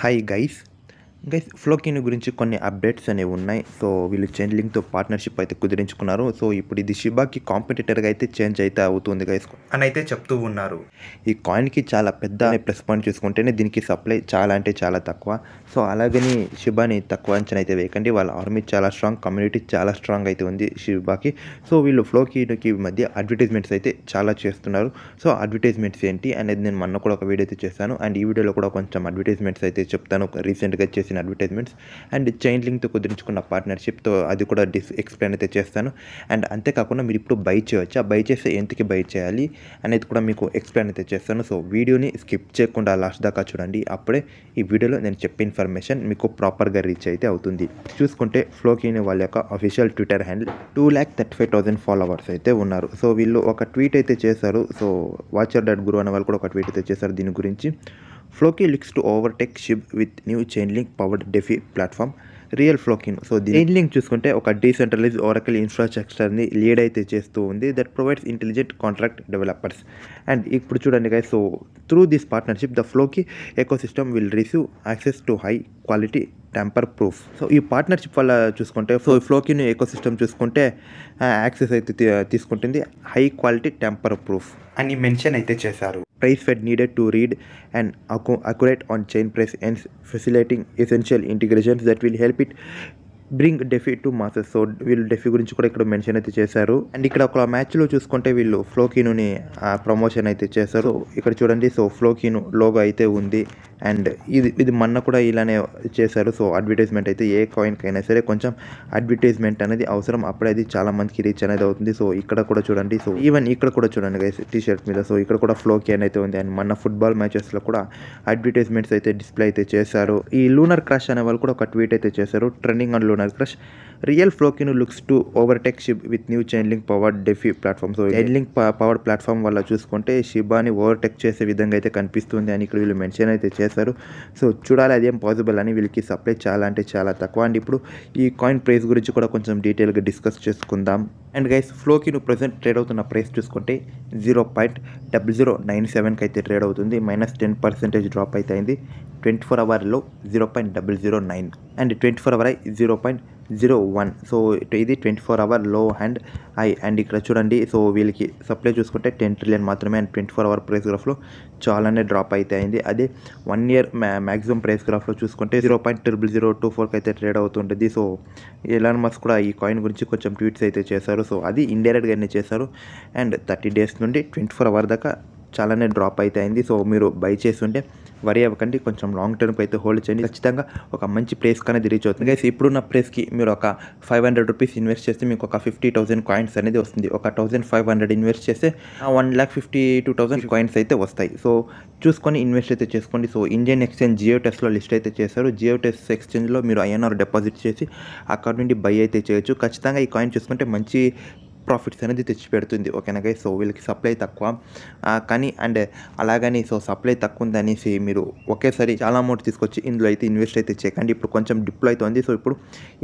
Hi guys, guys ఫ్లోకిన్ గురించి కొన్ని updates అనేవి ఉన్నాయి సో వీళ్ళు చైన్ లింక్తో పార్ట్నర్షిప్ అయితే కుదిరించుకున్నారు సో ఇప్పుడు ఇది షిబాకి కాంపిటేటర్గా అయితే చేంజ్ అయితే అవుతుంది గైస్ అని అయితే చెప్తూ ఉన్నారు ఈ కాయిన్కి చాలా పెద్ద ప్లస్ పాయింట్ చూసుకుంటేనే దీనికి సప్లై చాలా అంటే చాలా తక్కువ సో అలాగని షిబాని తక్కువ అంచనా అయితే వేయకండి వాళ్ళ ఆర్మీ చాలా స్ట్రాంగ్ కమ్యూనిటీ చాలా స్ట్రాంగ్ అయితే ఉంది షిబాకి సో వీళ్ళు ఫ్లోకిన్కి మధ్య అడ్వర్టైజ్మెంట్స్ అయితే చాలా చేస్తున్నారు సో అడ్వర్టైజ్మెంట్స్ ఏంటి అనేది నేను మొన్న కూడా ఒక వీడియో అయితే చేస్తాను అండ్ ఈ వీడియోలో కూడా కొంచెం అడ్వర్టైజ్మెంట్స్ అయితే చెప్తాను రీసెంట్గా చేసి చేసిన అడ్వర్టైజ్మెంట్స్ అండ్ చైన్ లింక్తో కుదిరించుకున్న పార్ట్నర్షిప్తో అది కూడా డిస్ ఎక్స్ప్లెయిన్ అయితే చేస్తాను అండ్ అంతేకాకుండా మీరు ఇప్పుడు బై చేయవచ్చు ఆ బై చేస్తే ఎంతకి బై చేయాలి అనేది కూడా మీకు ఎక్స్ప్లెయిన్ అయితే చేస్తాను సో వీడియోని స్కిప్ చేయకుండా లాస్ట్ దాకా చూడండి అప్పుడే ఈ వీడియోలో నేను చెప్పే ఇన్ఫర్మేషన్ మీకు ప్రాపర్గా రీచ్ అయితే అవుతుంది చూసుకుంటే అయిన వాళ్ళ యొక్క official Twitter handle two lakh thirty five thousand followers అయితే ఉన్నారు సో వీళ్ళు ఒక ట్వీట్ అయితే చేశారు సో వాచర్ డాట్ గురు అనే వాళ్ళు కూడా ఒక ట్వీట్ అయితే చేశారు దీని గురించి Floki to overtake Shib with new Chainlink powered DeFi platform real Flokin so దీని లింక్ చూసుకుంటే ఒక డీసెంట్రలైజ్ ఓరకల్ ఇన్ఫ్రాస్ట్రక్చర్ని లీడ్ అయితే చేస్తూ ఉంది that provides intelligent contract developers and ఇప్పుడు చూడండి guys so through this partnership the Floki system will receive access to high quality tamper proof so ఈ పార్ట్నర్షిప్ వల్ల చూసుకుంటే సో ఫ్లోకిన్ సిస్టమ్ చూసుకుంటే యాక్సెస్ అయితే తీసుకుంటుంది హై క్వాలిటీ టెంపర్ ప్రూఫ్ అని mention అయితే చేశారు price Fed needed to read and accurate on-chain price and facilitating essential integrations that will help it bring DeFi to masses so వీళ్ళు DeFi గురించి కూడా ఇక్కడ మెన్షన్ అయితే చేశారు అండ్ ఇక్కడ ఒక మ్యాచ్లో చూసుకుంటే వీళ్ళు ఫ్లోకినుని ప్రమోషన్ అయితే చేశారు ఇక్కడ చూడండి సో ఫ్లోకిను లోగో అయితే ఉంది అండ్ ఇది ఇది మొన్న కూడా ఇలానే చేశారు సో అడ్వర్టైజ్మెంట్ అయితే ఏ అయినా సరే కొంచెం అడ్వర్టైజ్మెంట్ అనేది అవసరం అప్పుడే అది చాలా మందికి రీచ్ అనేది అవుతుంది సో ఇక్కడ కూడా చూడండి సో ఈవెన్ ఇక్కడ కూడా చూడండి గైస్ టీషర్ట్ మీద సో ఇక్కడ కూడా ఫ్లో క్యాన్ అయితే ఉంది అండ్ మొన్న ఫుట్బాల్ మ్యాచెస్లో కూడా అడ్వర్టైజ్మెంట్స్ అయితే డిస్ప్లే అయితే చేశారు ఈ లూనర్ క్రష్ అనే వాళ్ళు కూడా ఒక ట్వీట్ అయితే చేశారు trending and lunar crush real Flowkinu looks to overtake Shib with new Chainlink power DeFi platform so Chainlink power platform వల్ల చూసుకుంటే షిబాని ఓవర్టేక్ చేసే విధంగా అయితే కనిపిస్తుంది అని ఇక్కడ వీళ్ళు మెన్షన్ అయితే చేశారు సో చూడాలి అదేం పాసిబుల్ అని వీళ్ళకి సప్లై చాలా అంటే చాలా తక్కువ అండ్ ఇప్పుడు ఈ కాయిన్ ప్రైస్ గురించి కూడా కొంచెం డీటెయిల్గా డిస్కస్ చేసుకుందాం అండ్ గైస్ ఫ్లోకి నువ్వు ప్రజెంట్ ట్రేడ్ అవుతున్న ప్రైస్ చూసుకుంటే zero point double zero nine సెవెన్కి అయితే ట్రేడ్ అవుతుంది మైనస్ టెన్ పర్సెంటేజ్ డ్రాప్ అయితే అయింది ట్వంటీ ఫోర్ అవర్లో zero point double zero nine and twenty four hour zero point zero one so ఇది ట్వంటీ ఫోర్ అవర్ లో అండ్ ఐ అండ్ ఇక్కడ చూడండి సో వీళ్ళకి సప్లై చూసుకుంటే టెన్ ట్రిలియన్ మాత్రమే and twenty four hour price గ్రాఫ్లో చాలానే డ్రాప్ అయితే అయింది అదే వన్ ఇయర్ మ్యాక్సిమం ప్రైస్ గ్రాఫ్లో చూసుకుంటే zero point triple zero two ఫోర్కి అయితే ట్రేడ్ అవుతుంటుంది సో ఎలాన్ మస్క్ కూడా ఈ కాయిన్ గురించి కొంచెం ట్వీట్స్ అయితే చేశారు సో అది ఇండైరెక్ట్గానే చేశారు అండ్ థర్టీ డేస్ నుండి ట్వంటీ ఫోర్ అవర్ దాకా చాలానే డ్రాప్ అయితే అయింది సో మీరు బై చేస్తుంటే వరి అవ్వకండి కొంచెం లాంగ్ టర్మ్ అయితే హోల్డ్ చేయండి ఖచ్చితంగా ఒక మంచి ప్లేస్ కానీ రీచ్ అవుతుంది గైస్ ఇప్పుడున్న ప్లేస్కి మీరు ఒక ఫైవ్ హండ్రెడ్ రూపీస్ ఇన్వెస్ట్ చేస్తే మీకు ఒక ఫిఫ్టీ థౌసండ్ కాయిన్స్ అనేది వస్తుంది ఒక థౌసండ్ ఫైవ్ హండ్రెడ్ ఇన్వెస్ట్ చేస్తే one lakh fifty two thousand coins అయితే వస్తాయి సో చూసుకొని ఇన్వెస్ట్ అయితే చేసుకోండి సో ఇండియన్ ఎక్స్చేంజ్ జియో టెస్ట్లో లిస్ట్ అయితే చేశారు జియో టెస్ట్ ఎక్స్చేంజ్లో మీరు ఐఎన్ఆర్ డిపాజిట్ చేసి అక్కడ నుండి బై అయితే చేయొచ్చు ఖచ్చితంగా ఈ కాయిన్ చూసుకుంటే మంచి ప్రాఫిట్స్ అనేది తెచ్చిపెడుతుంది ఓకేనా గైస్ సో వీళ్ళకి సప్లై తక్కువ కానీ అండ్ అలాగని సో సప్లై తక్కువ ఉందనేసి మీరు ఒకేసారి చాలా అమౌంట్ తీసుకొచ్చి ఇందులో అయితే ఇన్వెస్ట్ అయితే చేయకండి ఇప్పుడు కొంచెం డిప్లో అవుతుంది సో ఇప్పుడు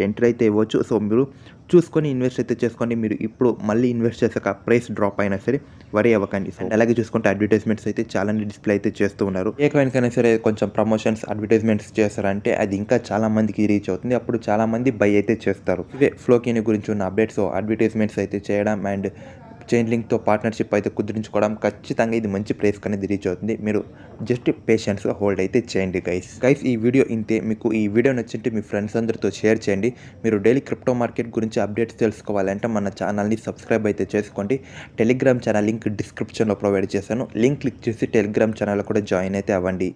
ఎంటర్ అయితే ఇవ్వచ్చు సో మీరు చూసుకొని ఇన్వెస్ట్ అయితే చేసుకోండి మీరు ఇప్పుడు మళ్ళీ ఇన్వెస్ట్ చేసాక ప్రైస్ డ్రాప్ అయినా సరే వరీ అవ్వకండి సార్ అలాగే చూసుకుంటే అడ్వర్టైజ్మెంట్స్ అయితే చాలానే డిస్ప్లే అయితే చేస్తూ ఉన్నారు ఏ కాయిన్కైనా సరే కొంచెం ప్రమోషన్స్ అడ్వర్టైజ్మెంట్స్ చేస్తారంటే అది ఇంకా చాలా మందికి రీచ్ అవుతుంది అప్పుడు చాలా మంది బై అయితే చేస్తారు ఇవే ఫ్లోకిని గురించి ఉన్న అప్డేట్స్ అడ్వర్టైజ్మెంట్స్ అయితే చేయడం అండ్ చైన్ లింక్తో పార్ట్నర్షిప్ అయితే కుదిరించుకోవడం ఖచ్చితంగా ఇది మంచి ప్రైస్ అనేది రీచ్ అవుతుంది మీరు జస్ట్ పేషెంట్స్గా హోల్డ్ అయితే చేయండి గైస్ గైస్ ఈ వీడియో ఇంతే మీకు ఈ వీడియో నచ్చింటే మీ ఫ్రెండ్స్ అందరితో షేర్ చేయండి మీరు డైలీ క్రిప్టో మార్కెట్ గురించి అప్డేట్స్ తెలుసుకోవాలంటే మన ఛానల్ని సబ్స్క్రైబ్ అయితే చేసుకోండి టెలిగ్రామ్ ఛానల్ లింక్ డిస్క్రిప్షన్లో ప్రొవైడ్ చేశాను లింక్ క్లిక్ చేసి టెలిగ్రామ్ ఛానల్ కూడా జాయిన్ అయితే అవ్వండి